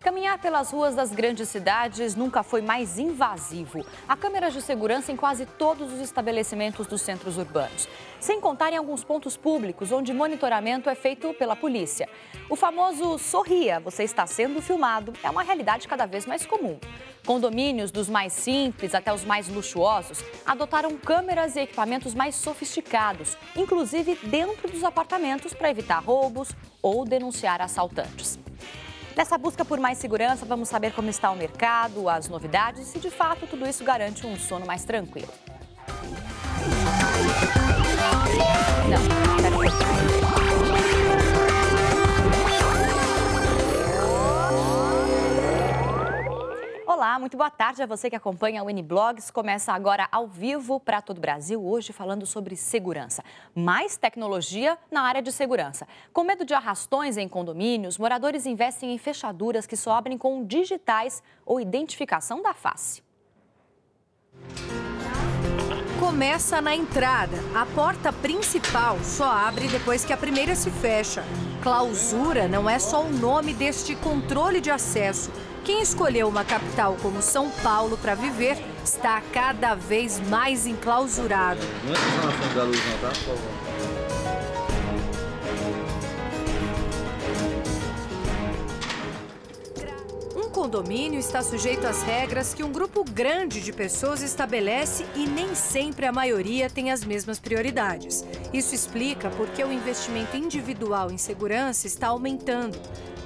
Caminhar pelas ruas das grandes cidades nunca foi mais invasivo. Há câmeras de segurança em quase todos os estabelecimentos dos centros urbanos. Sem contar em alguns pontos públicos, onde monitoramento é feito pela polícia. O famoso sorria, você está sendo filmado, é uma realidade cada vez mais comum. Condomínios dos mais simples até os mais luxuosos adotaram câmeras e equipamentos mais sofisticados, inclusive dentro dos apartamentos para evitar roubos ou denunciar assaltantes. Nessa busca por mais segurança, vamos saber como está o mercado, as novidades e se de fato tudo isso garante um sono mais tranquilo. Não, Olá, muito boa tarde a você que acompanha o N-Blogs. Começa agora ao vivo para todo o Brasil, hoje falando sobre segurança. Mais tecnologia na área de segurança. Com medo de arrastões em condomínios, moradores investem em fechaduras que só abrem com digitais ou identificação da face. Começa na entrada. A porta principal só abre depois que a primeira se fecha. Clausura não é só o nome deste controle de acesso quem escolheu uma capital como São Paulo para viver está cada vez mais enclausurado. Não é não, tá? condomínio está sujeito às regras que um grupo grande de pessoas estabelece e nem sempre a maioria tem as mesmas prioridades. Isso explica porque o investimento individual em segurança está aumentando.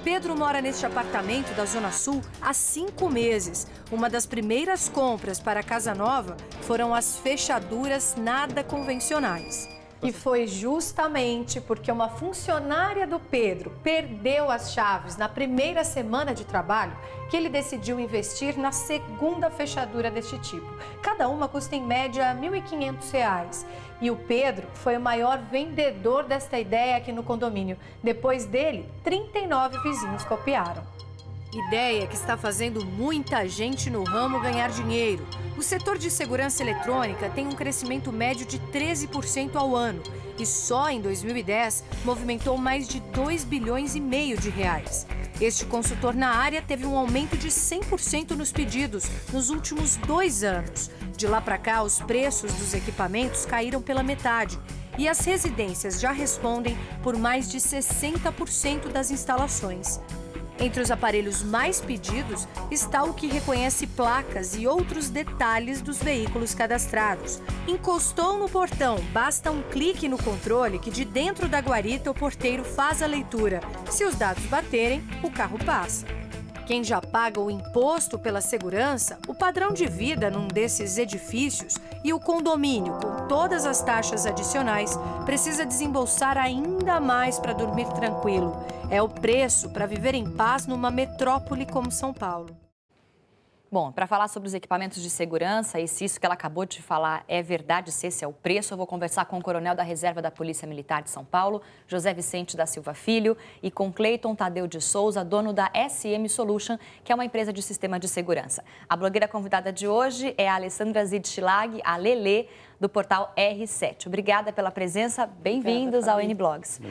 Pedro mora neste apartamento da Zona Sul há cinco meses. Uma das primeiras compras para a casa nova foram as fechaduras nada convencionais. E foi justamente porque uma funcionária do Pedro perdeu as chaves na primeira semana de trabalho que ele decidiu investir na segunda fechadura deste tipo. Cada uma custa em média R$ 1.500. E o Pedro foi o maior vendedor desta ideia aqui no condomínio. Depois dele, 39 vizinhos copiaram. Ideia que está fazendo muita gente no ramo ganhar dinheiro. O setor de segurança eletrônica tem um crescimento médio de 13% ao ano e só em 2010 movimentou mais de 2 bilhões e meio de reais. Este consultor na área teve um aumento de 100% nos pedidos nos últimos dois anos. De lá para cá, os preços dos equipamentos caíram pela metade e as residências já respondem por mais de 60% das instalações. Entre os aparelhos mais pedidos está o que reconhece placas e outros detalhes dos veículos cadastrados. Encostou no portão, basta um clique no controle que de dentro da guarita o porteiro faz a leitura. Se os dados baterem, o carro passa. Quem já paga o imposto pela segurança, o padrão de vida num desses edifícios e o condomínio com todas as taxas adicionais precisa desembolsar ainda mais para dormir tranquilo. É o preço para viver em paz numa metrópole como São Paulo. Bom, para falar sobre os equipamentos de segurança e se isso que ela acabou de falar é verdade, se esse é o preço, eu vou conversar com o coronel da Reserva da Polícia Militar de São Paulo, José Vicente da Silva Filho, e com Cleiton Tadeu de Souza, dono da SM Solution, que é uma empresa de sistema de segurança. A blogueira convidada de hoje é a Alessandra Zidschlag, a Lele do portal R7. Obrigada pela presença, bem-vindos ao N-Blogs.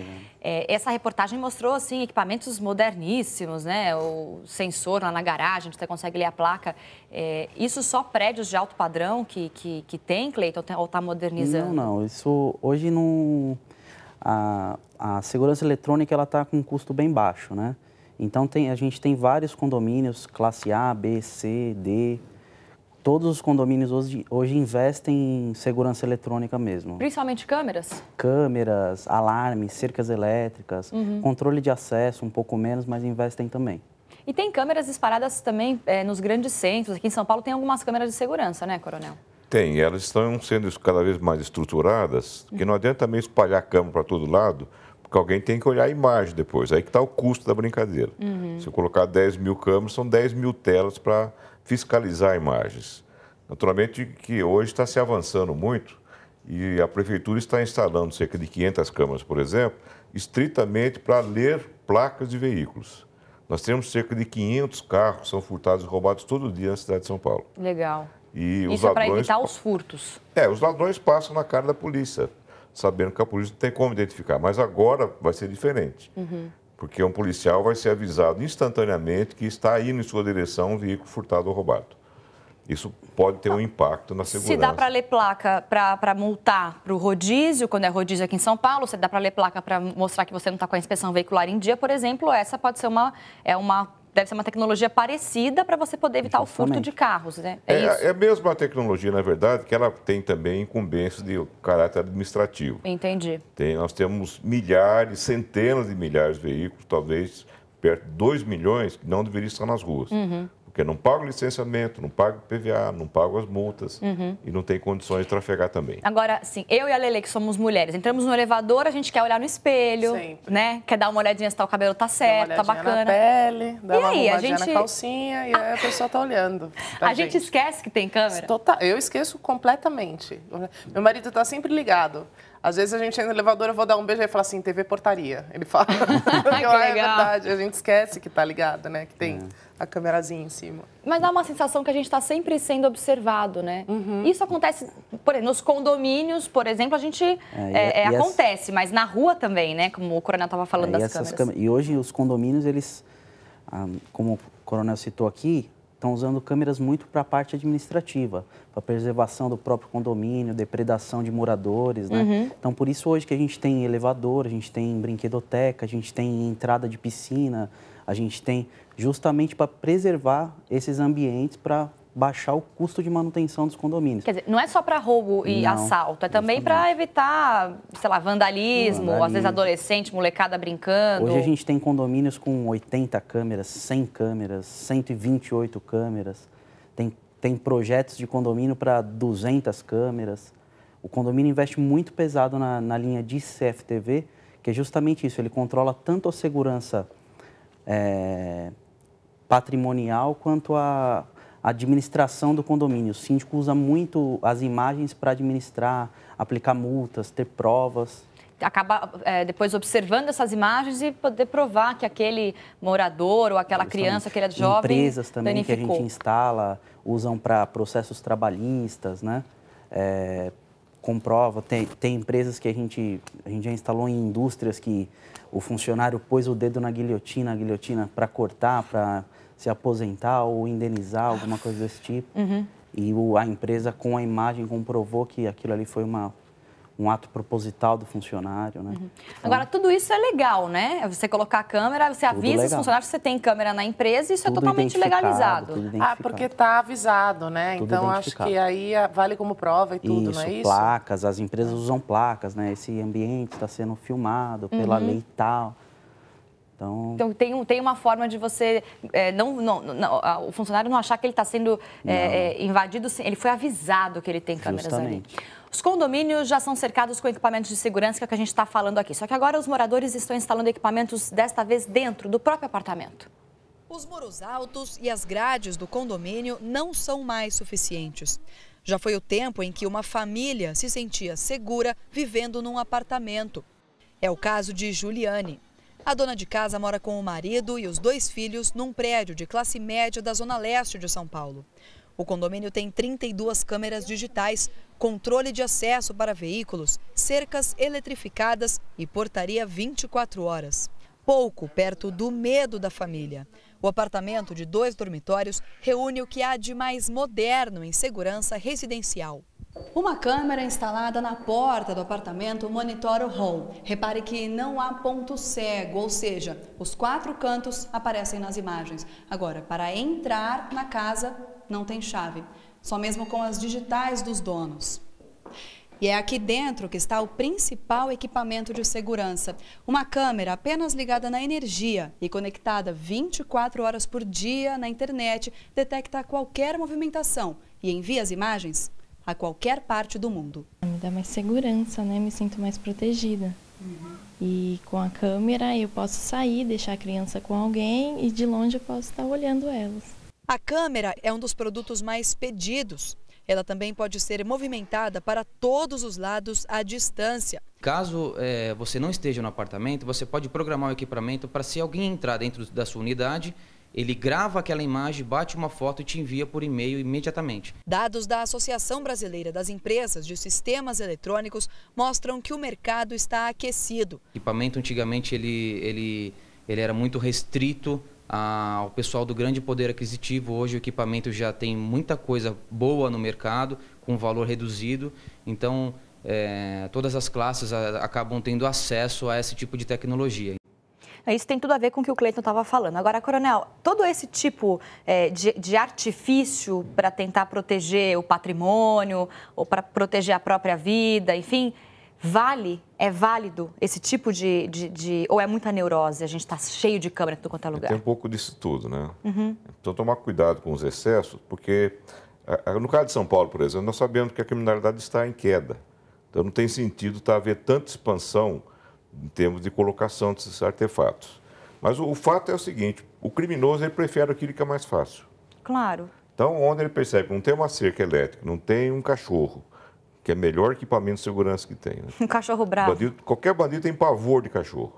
É, essa reportagem mostrou, assim, equipamentos moderníssimos, né? O sensor lá na garagem, você consegue ler a placa. É, isso só prédios de alto padrão que, que, que tem, Cleiton, ou está tá modernizando? Não, não. Isso hoje não... A, a segurança eletrônica, ela está com um custo bem baixo, né? Então, tem, a gente tem vários condomínios, classe A, B, C, D, todos os condomínios hoje, hoje investem em segurança eletrônica mesmo. Principalmente câmeras? Câmeras, alarmes, cercas elétricas, uhum. controle de acesso, um pouco menos, mas investem também. E tem câmeras disparadas também é, nos grandes centros. Aqui em São Paulo tem algumas câmeras de segurança, né, Coronel? Tem, elas estão sendo cada vez mais estruturadas, que não adianta também espalhar câmera para todo lado, porque alguém tem que olhar a imagem depois. Aí que está o custo da brincadeira. Uhum. Se eu colocar 10 mil câmeras, são 10 mil telas para fiscalizar imagens. Naturalmente que hoje está se avançando muito e a prefeitura está instalando cerca de 500 câmaras, por exemplo, estritamente para ler placas de veículos. Nós temos cerca de 500 carros que são furtados e roubados todo dia na cidade de São Paulo. Legal. E Isso é para evitar os furtos. É, os ladrões passam na cara da polícia, sabendo que a polícia não tem como identificar. Mas agora vai ser diferente. Uhum. Porque um policial vai ser avisado instantaneamente que está indo em sua direção um veículo furtado ou roubado. Isso pode ter um ah, impacto na segurança. Se dá para ler placa para multar para o rodízio, quando é rodízio aqui em São Paulo, se dá para ler placa para mostrar que você não está com a inspeção veicular em dia, por exemplo, essa pode ser uma, é uma deve ser uma tecnologia parecida para você poder evitar Justamente. o furto de carros, né? É, é, isso? é tecnologia, na verdade, que ela tem também incumbência de caráter administrativo. Entendi. Tem, nós temos milhares, centenas de milhares de veículos, talvez perto de 2 milhões, que não deveriam estar nas ruas. Uhum porque não pago licenciamento, não pago PVA, não pago as multas uhum. e não tem condições de trafegar também. Agora, sim, eu e a Lele, que somos mulheres, entramos no elevador, a gente quer olhar no espelho, Sempre. né? Quer dar uma olhadinha se tá, o cabelo tá certo, tá bacana. Na pele, dá e uma aí, a gente... na calcinha e aí a pessoa tá olhando. A gente. gente. esquece que tem câmera? Total, eu esqueço completamente. Meu marido tá sempre ligado. Às vezes a gente entra no elevador, eu vou dar um beijo e ele fala assim, TV portaria. Ele fala. que ah, é legal. É verdade, a gente esquece que tá ligado, né? Que tem. É a câmerazinha em cima. Mas dá uma sensação que a gente está sempre sendo observado, né? Uhum. Isso acontece, por exemplo, nos condomínios, por exemplo, a gente é, é, é-, é acontece, as... mas na rua também, né? Como o coronel estava falando é, das câmeras. E hoje os condomínios, eles, ah, como o coronel citou aqui, estão usando câmeras muito para a parte administrativa, para preservação do próprio condomínio, depredação de moradores, né? Uhum. Então, por isso hoje que a gente tem elevador, a gente tem brinquedoteca, a gente tem entrada de piscina, a gente tem justamente para preservar esses ambientes para baixar o custo de manutenção dos condomínios. Quer dizer, não é só para roubo e não, assalto, é também para evitar, sei lá, vandalismo, vandalismo, às vezes adolescente, molecada brincando. Hoje a gente tem condomínios com 80 câmeras, 100 câmeras, 128 câmeras. Tem, tem projetos de condomínio para 200 câmeras. O condomínio investe muito pesado na, na linha de CFTV, que é justamente isso, ele controla tanto a segurança é, patrimonial quanto à administração do condomínio. O síndico usa muito as imagens para administrar, aplicar multas, ter provas acaba é, depois observando essas imagens e poder provar que aquele morador ou aquela criança, aquele é jovem. Empresas também danificou. que a gente instala, usam para processos trabalhistas, né? É, comprova, tem, tem empresas que a gente, a gente já instalou em indústrias que o funcionário pôs o dedo na guilhotina, a guilhotina para cortar, para se aposentar ou indenizar, alguma coisa desse tipo. Uhum. E o, a empresa, com a imagem, comprovou que aquilo ali foi uma um ato proposital do funcionário, né? Uhum. Agora, tudo isso é legal, né? É você colocar a câmera, você tudo avisa os funcionários que você tem câmera na empresa e isso é tudo é totalmente legalizado. Ah, ah porque está avisado, né? Tudo então, acho que aí ah, vale como prova e tudo, isso, não é isso? placas, as empresas é. usam placas, né? Esse ambiente está sendo filmado pela uhum. lei tal. Então, então tem, tem, uma forma de você é, não, não, não, o funcionário não achar que ele está sendo é, invadido, ele foi avisado que ele tem câmeras Justamente. ali. Os condomínios já são cercados com equipamentos de segurança, que é o que a gente está falando aqui. Só que agora os moradores estão instalando equipamentos, desta vez dentro do próprio apartamento. Os muros altos e as grades do condomínio não são mais suficientes. Já foi o tempo em que uma família se sentia segura vivendo num apartamento. É o caso de Juliane. A dona de casa mora com o marido e os dois filhos num prédio de classe média da zona leste de São Paulo. O condomínio tem 32 câmeras digitais, controle de acesso para veículos, cercas eletrificadas e portaria 24 horas. Pouco perto do medo da família. O apartamento de dois dormitórios reúne o que há de mais moderno em segurança residencial. Uma câmera instalada na porta do apartamento monitora o hall. Repare que não há ponto cego, ou seja, os quatro cantos aparecem nas imagens. Agora, para entrar na casa, não tem chave, só mesmo com as digitais dos donos. E é aqui dentro que está o principal equipamento de segurança. Uma câmera apenas ligada na energia e conectada 24 horas por dia na internet, detecta qualquer movimentação e envia as imagens a qualquer parte do mundo. Me dá mais segurança, né? Me sinto mais protegida. Uhum. E com a câmera eu posso sair, deixar a criança com alguém e de longe eu posso estar olhando elas. A câmera é um dos produtos mais pedidos. Ela também pode ser movimentada para todos os lados à distância. Caso é, você não esteja no apartamento, você pode programar o equipamento para se alguém entrar dentro da sua unidade, ele grava aquela imagem, bate uma foto e te envia por e-mail imediatamente. Dados da Associação Brasileira das Empresas de Sistemas Eletrônicos mostram que o mercado está aquecido. O equipamento antigamente ele, ele, ele era muito restrito ah, o pessoal do grande poder aquisitivo. Hoje o equipamento já tem muita coisa boa no mercado, com valor reduzido. Então, é, todas as classes a, ah, acabam tendo acesso a esse tipo de tecnologia. É, isso tem tudo a ver com o que o Cleiton estava falando. Agora, Coronel, todo esse tipo é, de, de, artifício para tentar proteger o patrimônio ou para proteger a própria vida, enfim, Vale, é válido esse tipo de, de, de Ou é muita neurose? A gente está cheio de câmera em tudo quanto é lugar. Tem um pouco disso tudo, né? Uhum. Então, tomar cuidado com os excessos, porque eh, eh, no caso de São Paulo, por exemplo, nós sabemos que a criminalidade está em queda. Então, não tem sentido tá, haver tanta expansão em termos de colocação desses artefatos. Mas o, o fato é o seguinte: o criminoso ele prefere aquilo que é mais fácil. Claro. Então, onde ele percebe que não tem uma cerca elétrica, não tem um cachorro, que é o melhor equipamento de segurança que tem. Né? Um cachorro bravo. Bandido, qualquer bandido tem pavor de cachorro.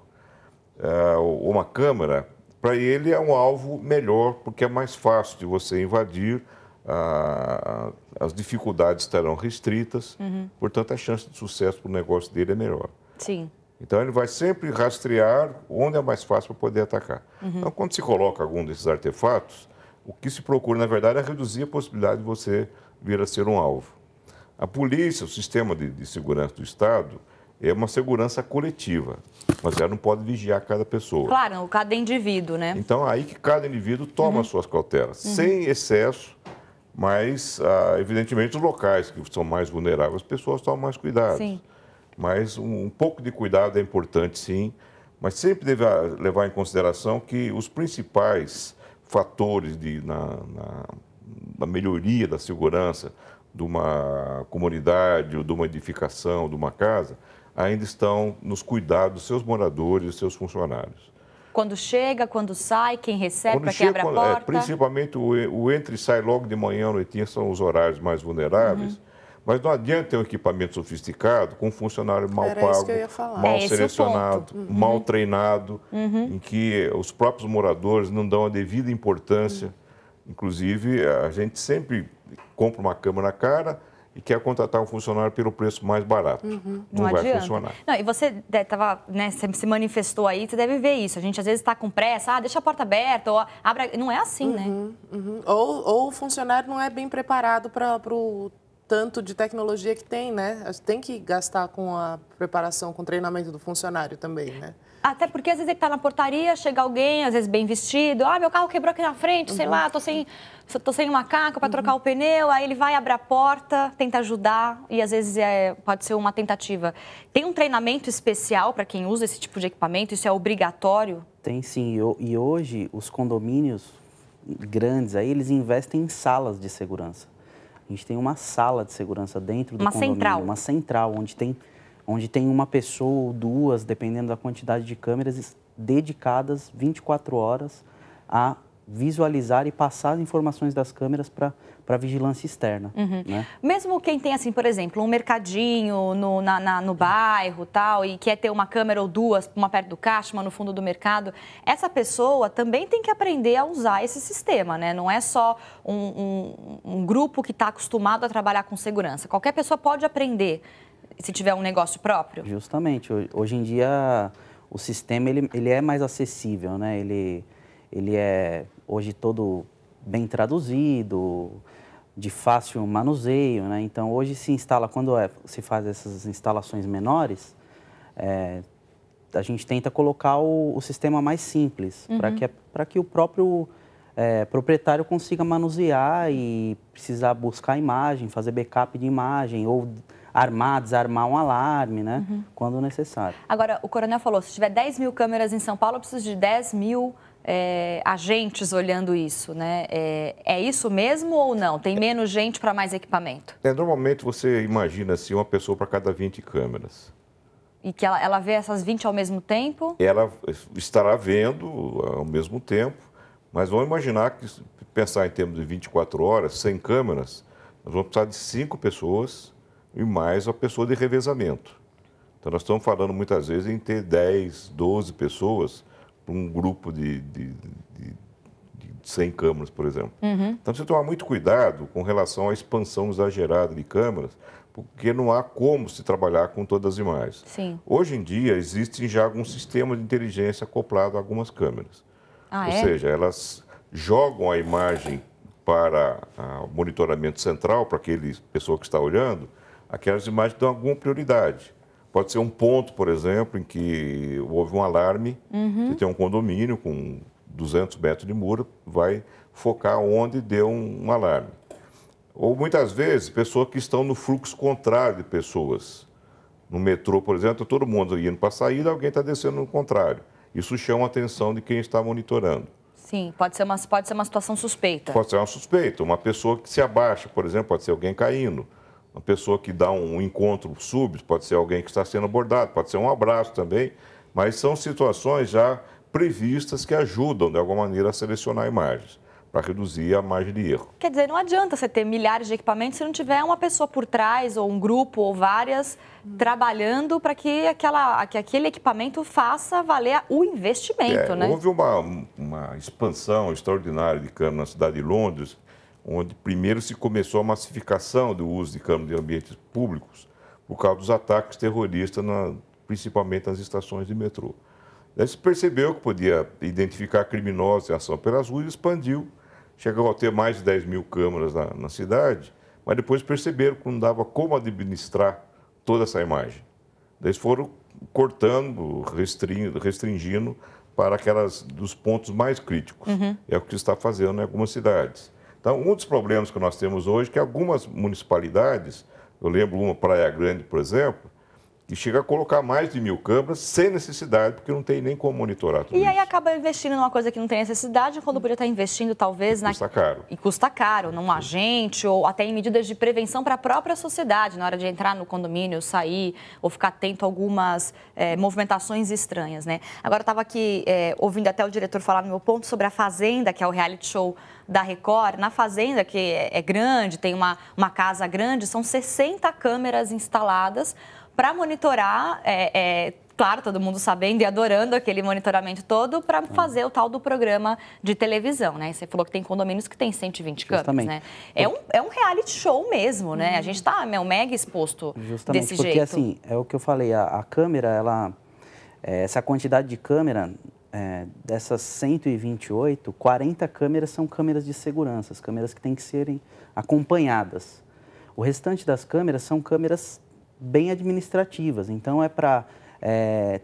É, uma câmera, para ele é um alvo melhor, porque é mais fácil de você invadir, a, as dificuldades estarão restritas, uhum. portanto a chance de sucesso para o negócio dele é melhor. Sim. Então ele vai sempre rastrear onde é mais fácil para poder atacar. Uhum. Então, quando se coloca algum desses artefatos, o que se procura, na verdade, é reduzir a possibilidade de você vir a ser um alvo. A polícia, o sistema de, de segurança do Estado, é uma segurança coletiva, mas ela não pode vigiar cada pessoa. Claro, cada indivíduo, né? Então, aí que cada indivíduo toma uhum. suas cautelas, uhum. sem excesso, mas, ah, evidentemente, os locais que são mais vulneráveis, as pessoas tomam mais cuidado. Sim. Mas um, um, pouco de cuidado é importante, sim, mas sempre deve ah, levar em consideração que os principais fatores de, na, na, na melhoria da segurança, de uma comunidade, ou de uma edificação, de uma casa, ainda estão nos cuidados dos seus moradores e seus funcionários. Quando chega, quando sai, quem recebe, para quem abre a é, porta? É, principalmente o, o e sai logo de manhã à noitinha são os horários mais vulneráveis. Uhum. Mas não adianta ter um equipamento sofisticado com um funcionário mal Era pago, mal é selecionado, uhum. mal treinado, uhum. em que os próprios moradores não dão a devida importância. Uhum. Inclusive, a gente sempre compra uma cama na cara e quer contratar um funcionário pelo preço mais barato. Uhum, não, não vai funcionar. Não, e você tava, né, se manifestou aí, você deve ver isso. A gente às vezes está com pressa, ah, deixa a porta aberta, ou abre Não é assim, né? uhum, né? Uhum. Ou, ou o funcionário não é bem preparado para o tanto de tecnologia que tem, né? Tem que gastar com a preparação, com o treinamento do funcionário também, né? Até porque às vezes ele está na portaria, chega alguém, às vezes bem vestido, ah, meu carro quebrou aqui na frente, uhum. sei lá, tô sem, tô sem macaco para uhum. trocar o pneu, aí ele vai abrir a porta, tenta ajudar, e às vezes é, pode ser uma tentativa. Tem um treinamento especial para quem usa esse tipo de equipamento? Isso é obrigatório? Tem sim, e, e hoje os condomínios grandes aí, eles investem em salas de segurança. A gente tem uma sala de segurança dentro do uma condomínio, central. uma central, onde tem onde tem uma pessoa ou duas, dependendo da quantidade de câmeras, dedicadas 24 horas a visualizar e passar as informações das câmeras para para vigilância externa. Uhum. Né? Mesmo quem tem, assim, por exemplo, um mercadinho no, na, na, no bairro tal, e quer ter uma câmera ou duas, uma perto do caixa, uma no fundo do mercado, essa pessoa também tem que aprender a usar esse sistema, né? Não é só um, um, um grupo que está acostumado a trabalhar com segurança. Qualquer pessoa pode aprender se tiver um negócio próprio? Justamente. Hoje em dia, o sistema ele, ele é mais acessível, né? Ele, ele é hoje todo bem traduzido, de fácil manuseio, né? Então, hoje se instala, quando é, se faz essas instalações menores, é, a gente tenta colocar o, o sistema mais simples, uhum. para que, que o próprio é, proprietário consiga manusear e precisar buscar imagem, fazer backup de imagem ou armar, desarmar um alarme, né? Uhum. Quando necessário. Agora, o coronel falou, se tiver 10 mil câmeras em São Paulo, eu preciso de 10 mil é, agentes olhando isso, né? É, é, isso mesmo ou não? Tem menos gente para mais equipamento? É, normalmente você imagina assim, uma pessoa para cada 20 câmeras. E que ela, ela vê essas 20 ao mesmo tempo? Ela estará vendo ao mesmo tempo, mas vamos imaginar que, pensar em termos de 24 horas, sem câmeras, nós vamos precisar de 5 pessoas e mais a pessoa de revezamento. Então, nós estamos falando muitas vezes em ter 10, 12 pessoas para um grupo de, de, de, de 100 câmaras, por exemplo. Uhum. Então, você tomar muito cuidado com relação à expansão exagerada de câmaras, porque não há como se trabalhar com todas as imagens. Sim. Hoje em dia, existem já alguns sistemas de inteligência acoplado a algumas câmeras. Ah, Ou é? seja, elas jogam a imagem para ah, o monitoramento central, para aquele pessoa que está olhando, aquelas imagens que dão alguma prioridade. Pode ser um ponto, por exemplo, em que houve um alarme, uhum. você tem um condomínio com 200 metros de muro, vai focar onde deu um, um alarme. Ou muitas vezes, pessoas que estão no fluxo contrário de pessoas. No metrô, por exemplo, todo mundo indo para a saída, alguém está descendo no contrário. Isso chama a atenção de quem está monitorando. Sim, pode ser, uma, pode ser uma situação suspeita. Pode ser uma suspeita. Uma pessoa que se abaixa, por exemplo, pode ser alguém caindo uma pessoa que dá um encontro súbito, pode ser alguém que está sendo abordado, pode ser um abraço também, mas são situações já previstas que ajudam, de alguma maneira, a selecionar imagens para reduzir a margem de erro. Quer dizer, não adianta você ter milhares de equipamentos se não tiver uma pessoa por trás, ou um grupo, ou várias, trabalhando para que, aquela, que aquele equipamento faça valer o investimento, é, né? Houve uma, uma expansão extraordinária de câmera na cidade de Londres, onde primeiro se começou a massificação do uso de câmeras de ambientes públicos por causa dos ataques terroristas, na, principalmente nas estações de metrô. Daí se percebeu que podia identificar criminosos em ação pelas ruas e expandiu. Chegou a ter mais de 10 mil câmeras na, na cidade, mas depois perceberam que não dava como administrar toda essa imagem. Daí foram cortando, restringindo, restringindo para aquelas dos pontos mais críticos. Uhum. É o que está fazendo em algumas cidades. Então, um dos problemas que nós temos hoje é que algumas municipalidades, eu lembro uma Praia Grande, por exemplo, e chega a colocar mais de mil câmeras sem necessidade, porque não tem nem como monitorar tudo E isso. aí acaba investindo numa coisa que não tem necessidade, quando poderia estar investindo talvez... E custa na... caro. E custa caro, num agente ou até em medidas de prevenção para a própria sociedade, na hora de entrar no condomínio, sair ou ficar atento a algumas é, movimentações estranhas, né? Agora eu estava aqui é, ouvindo até o diretor falar no meu ponto sobre a Fazenda, que é o reality show da Record. Na Fazenda, que é, é grande, tem uma, uma casa grande, são 60 câmeras instaladas para monitorar, é, é, claro, todo mundo sabendo e adorando aquele monitoramento todo, para fazer o tal do programa de televisão, né? Você falou que tem condomínios que tem 120 câmeras, né? É um, é um reality show mesmo, né? Uhum. A gente está meu, uhum. né, mega exposto Justamente, desse porque, jeito. Porque, assim, é o que eu falei, a, a câmera, ela... É, essa quantidade de câmera, é, dessas 128, 40 câmeras são câmeras de segurança, câmeras que têm que serem acompanhadas. O restante das câmeras são câmeras bem administrativas. Então é para é,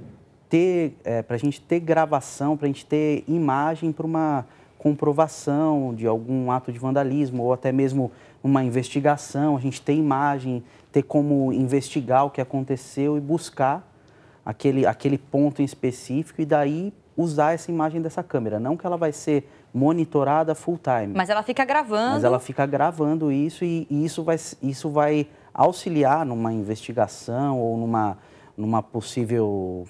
ter, é, para a gente ter gravação, para a gente ter imagem para uma comprovação de algum ato de vandalismo ou até mesmo uma investigação, a gente ter imagem, ter como investigar o que aconteceu e buscar aquele, aquele ponto em específico e daí usar essa imagem dessa câmera. Não que ela vai ser monitorada full time. Mas ela fica gravando. Mas ela fica gravando isso e, e isso vai, isso vai auxiliar numa investigação ou numa, numa possível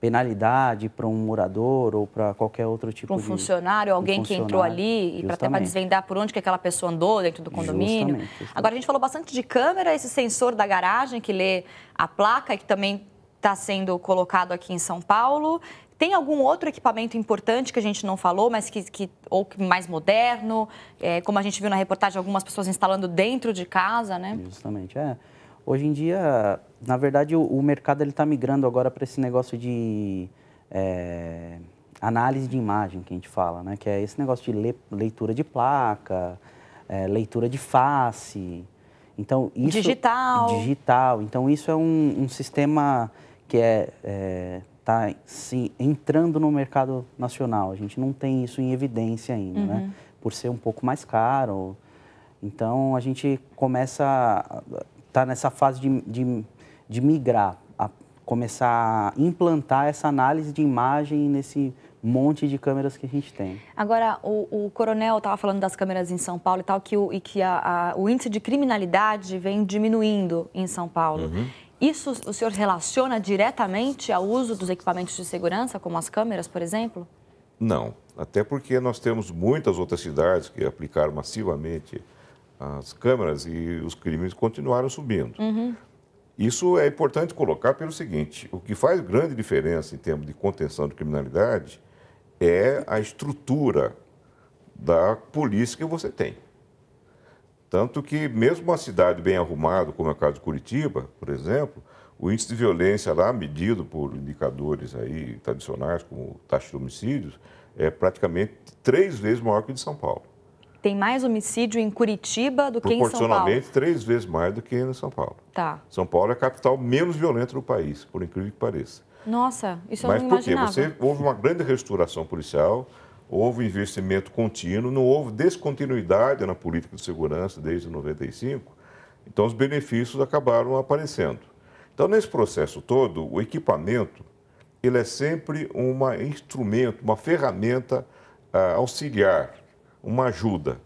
penalidade para um morador ou para qualquer outro tipo um de... Um funcionário, alguém um funcionário, que entrou ali, e para tentar desvendar por onde que aquela pessoa andou dentro do condomínio. Justamente, justamente. Agora, a gente falou bastante de câmera, esse sensor da garagem que lê a placa e que também está sendo colocado aqui em São Paulo. Tem algum outro equipamento importante que a gente não falou, mas que, que ou que mais moderno, é, como a gente viu na reportagem, algumas pessoas instalando dentro de casa, né? Justamente, é. Hoje em dia, na verdade, o, o mercado está migrando agora para esse negócio de é, análise de imagem que a gente fala, né? Que é esse negócio de le, leitura de placa, é, leitura de face. Então, isso, digital. Digital. Então, isso é um, um sistema que é, é está se entrando no mercado nacional. A gente não tem isso em evidência ainda, né? uhum. né? Por ser um pouco mais caro. Então a gente começa a tá nessa fase de, de, de migrar, a começar a implantar essa análise de imagem nesse monte de câmeras que a gente tem. Agora, o, o coronel estava falando das câmeras em São Paulo e tal, que o, e que a, a, o índice de criminalidade vem diminuindo em São Paulo. Uhum. Isso o senhor relaciona diretamente ao uso dos equipamentos de segurança, como as câmeras, por exemplo? Não, até porque nós temos muitas outras cidades que aplicaram massivamente as câmeras e os crimes continuaram subindo. Uhum. Isso é importante colocar pelo seguinte: o que faz grande diferença em termos de contenção de criminalidade é a estrutura da polícia que você tem. Tanto que, mesmo uma cidade bem arrumada, como é o caso de Curitiba, por exemplo, o índice de violência lá, medido por indicadores aí tradicionais, como taxa de homicídios, é praticamente três vezes maior que o de São Paulo. Tem mais homicídio em Curitiba do que em São Paulo? Proporcionalmente, três vezes mais do que em São Paulo. Tá. São Paulo é a capital menos violenta do país, por incrível que pareça. Nossa, isso Mas eu não imaginava. Mas por quê? Você, houve uma grande restauração policial, houve investimento contínuo, não houve descontinuidade na política de segurança desde 95, então os benefícios acabaram aparecendo. Então, nesse processo todo, o equipamento ele é sempre um instrumento, uma ferramenta uh, auxiliar, uma ajuda.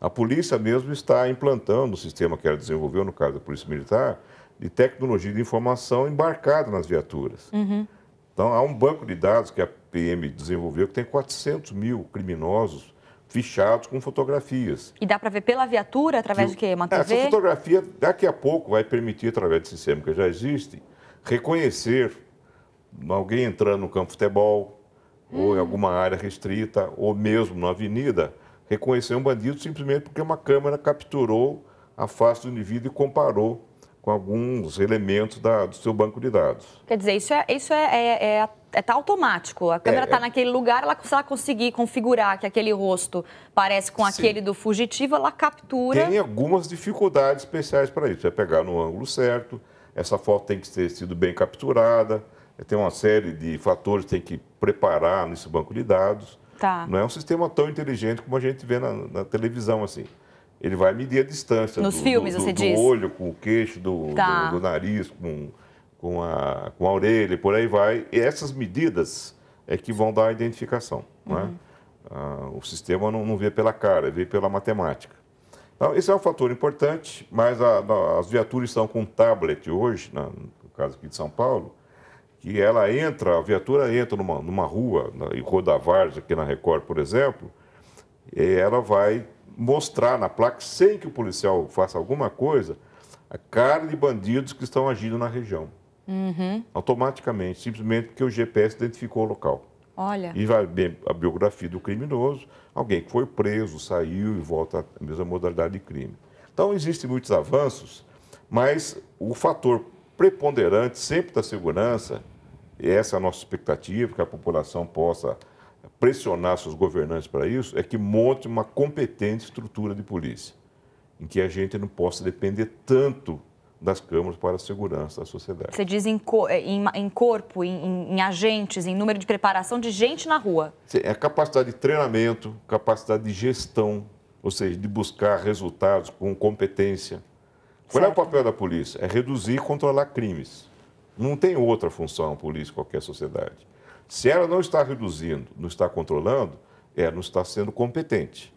A polícia mesmo está implantando o sistema que ela desenvolveu, no caso da Polícia Militar, de tecnologia de informação embarcada nas viaturas. Uhum. Então, há um banco de dados que a PM desenvolveu, que tem 400 mil criminosos fichados com fotografias. E dá para ver pela viatura, através que, de que? Uma é, TV? Essa fotografia, daqui a pouco, vai permitir, através do sistema que já existe, reconhecer alguém entrando no campo de futebol, hum. ou em hum. alguma área restrita, ou mesmo na avenida, reconhecer um bandido simplesmente porque uma câmera capturou a face do indivíduo e comparou com alguns elementos da, do seu banco de dados. Quer dizer, isso é, isso é, é, é, é tá automático. A câmera está é, é, naquele lugar, ela, se ela conseguir configurar que aquele rosto parece com sim. aquele do fugitivo, ela captura. Tem algumas dificuldades especiais para isso. É pegar no ângulo certo, essa foto tem que ter sido bem capturada, é, tem uma série de fatores que tem que preparar nesse banco de dados. Tá. Não é um sistema tão inteligente como a gente vê na, na televisão, assim ele vai medir a distância Nos do, filmes, do, você do diz? olho com o queixo, do, tá. do, do, nariz, com, com, a, com a orelha, por aí vai. E essas medidas é que vão dar a identificação. É? Uhum. Né? Ah, o sistema não, não vê pela cara, vê pela matemática. Então, esse é um fator importante, mas a, a, as viaturas estão com tablet hoje, na, no caso aqui de São Paulo, que ela entra, a viatura entra numa, numa rua, na, em Rua da aqui na Record, por exemplo, e ela vai mostrar na placa, sem que o policial faça alguma coisa, a cara de bandidos que estão agindo na região. Uhum. Automaticamente, simplesmente porque o GPS identificou o local. Olha. E vai ver a biografia do criminoso, alguém que foi preso, saiu e volta à mesma modalidade de crime. Então, existem muitos avanços, mas o fator preponderante sempre da segurança, e essa é a nossa expectativa, que a população possa pressionar seus governantes para isso é que monte uma competente estrutura de polícia, em que a gente não possa depender tanto das câmaras para a segurança da sociedade. Você diz em, co é, em, em corpo, em, em, agentes, em número de preparação de gente na rua. É capacidade de treinamento, capacidade de gestão, ou seja, de buscar resultados com competência. Certo. Qual é o papel da polícia? É reduzir e controlar crimes. Não tem outra função a polícia em qualquer sociedade. Se ela não está reduzindo, não está controlando, ela não está sendo competente.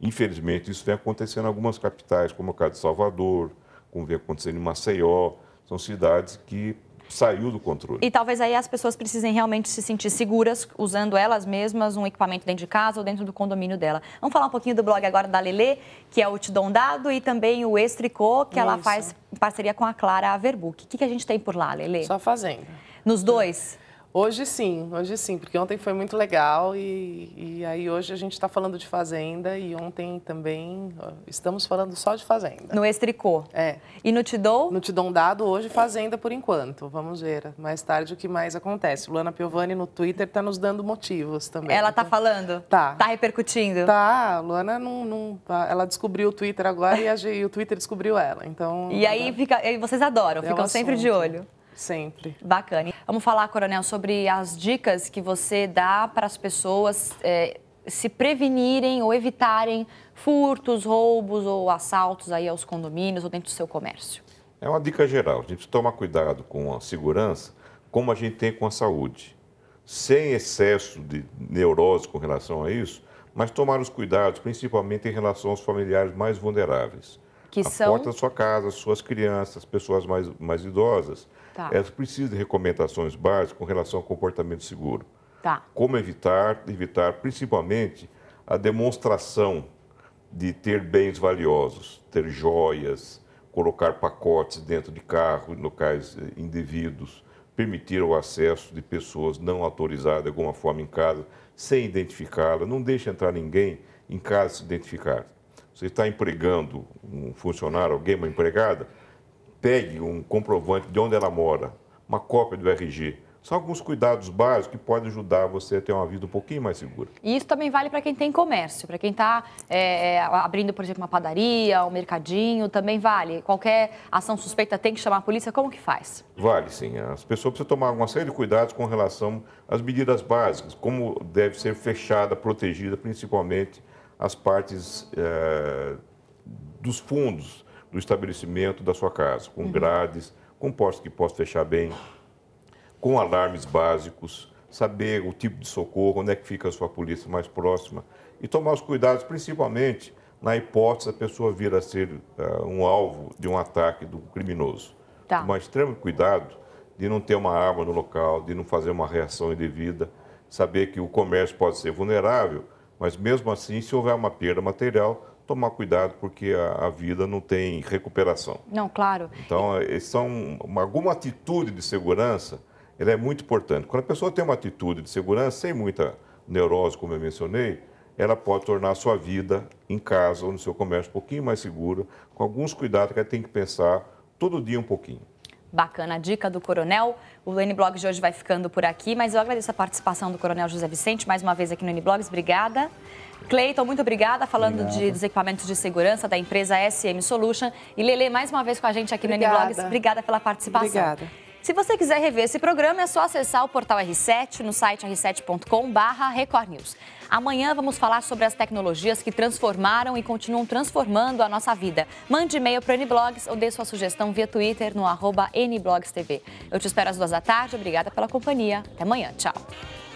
Infelizmente, isso vem acontecendo em algumas capitais, como a caso de Salvador, como vem acontecendo em Maceió. São cidades que saiu do controle. E talvez aí as pessoas precisem realmente se sentir seguras usando elas mesmas um equipamento dentro de casa ou dentro do condomínio dela. Vamos falar um pouquinho do blog agora da Lelê, que é o Tidondado e também o Estricô, que ela faz em parceria com a Clara Averbuck. O que, que a gente tem por lá, Lelê? Só fazendo. Nos dois? É. Hoje sim, hoje sim, porque ontem foi muito legal e, e aí hoje a gente está falando de fazenda e ontem também estamos falando só de fazenda. No Estricô? É. E no Tidou? No Tidom Dado, hoje fazenda por enquanto, vamos ver mais tarde o que mais acontece. Luana Piovani no Twitter está nos dando motivos também. Ela está então, falando? Tá. Está repercutindo? Tá, Luana não, não, tá, ela descobriu o Twitter agora e, a, e o Twitter descobriu ela, então... E aí, fica, vocês adoram, é ficam um sempre de olho. Sempre. Bacana. Vamos falar, Coronel, sobre as dicas que você dá para as pessoas é, se prevenirem ou evitarem furtos, roubos ou assaltos aí aos condomínios ou dentro do seu comércio. É uma dica geral. A gente precisa tomar cuidado com a segurança, como a gente tem com a saúde. Sem excesso de neurose com relação a isso, mas tomar os cuidados, principalmente em relação aos familiares mais vulneráveis que a são... porta da sua casa, suas crianças, pessoas mais, mais idosas, tá. elas precisam de recomendações básicas com relação ao comportamento seguro. Tá. Como evitar, evitar principalmente a demonstração de ter bens valiosos, ter joias, colocar pacotes dentro de carro, em locais eh, indevidos, permitir o acesso de pessoas não autorizadas de alguma forma em casa, sem identificá-la, não deixe entrar ninguém em casa se identificar. Você está empregando um funcionário, alguém, uma empregada, pegue um comprovante de onde ela mora, uma cópia do RG. São alguns cuidados básicos que podem ajudar você a ter uma vida um pouquinho mais segura. E isso também vale para quem tem comércio, para quem está é, é, abrindo, por exemplo, uma padaria, um mercadinho, também vale. Qualquer ação suspeita tem que chamar a polícia, como que faz? Vale, sim. As pessoas precisam tomar uma série de cuidados com relação às medidas básicas, como deve ser fechada, protegida, principalmente as partes é, dos fundos do estabelecimento da sua casa, com uhum. grades, com postos que possa fechar bem, com alarmes básicos, saber o tipo de socorro, onde é que fica a sua polícia mais próxima e tomar os cuidados, principalmente na hipótese da pessoa vir a ser uh, um alvo de um ataque do criminoso. Tá. Tomar extremo cuidado de não ter uma arma no local, de não fazer uma reação indevida, saber que o comércio pode ser vulnerável mas mesmo assim, se houver uma perda material, tomar cuidado porque a, a vida não tem recuperação. Não, claro. Então, eh, são uma, alguma atitude de segurança, ela é muito importante. Quando a pessoa tem uma atitude de segurança, sem muita neurose, como eu mencionei, ela pode tornar a sua vida em casa ou no seu comércio um pouquinho mais segura, com alguns cuidados que ela tem que pensar todo dia um pouquinho. Bacana a dica do Coronel. O N Blog de hoje vai ficando por aqui, mas eu agradeço a participação do Coronel José Vicente mais uma vez aqui no N Blogs. Obrigada. Cleiton, muito obrigada, falando de, dos equipamentos de segurança da empresa SM Solution. E Lele, mais uma vez com a gente aqui obrigada. no Blogs. Obrigada pela participação. Obrigada. Se você quiser rever esse programa, é só acessar o portal R7 no site r 7com News. Amanhã vamos falar sobre as tecnologias que transformaram e continuam transformando a nossa vida. Mande e-mail para NBlogs ou dê sua sugestão via Twitter no arroba NBlogsTV. Eu te espero às duas da tarde. Obrigada pela companhia. Até amanhã. Tchau.